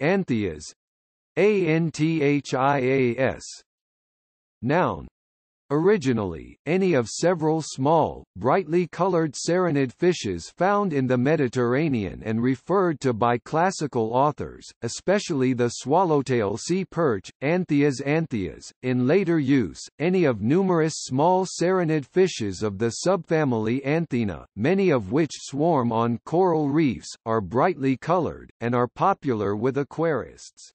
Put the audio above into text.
Anthias. A-N-T-H-I-A-S. Noun Originally, any of several small, brightly colored serenid fishes found in the Mediterranean and referred to by classical authors, especially the swallowtail sea perch, Antheas antheas, in later use, any of numerous small serenid fishes of the subfamily Anthena, many of which swarm on coral reefs, are brightly colored, and are popular with aquarists.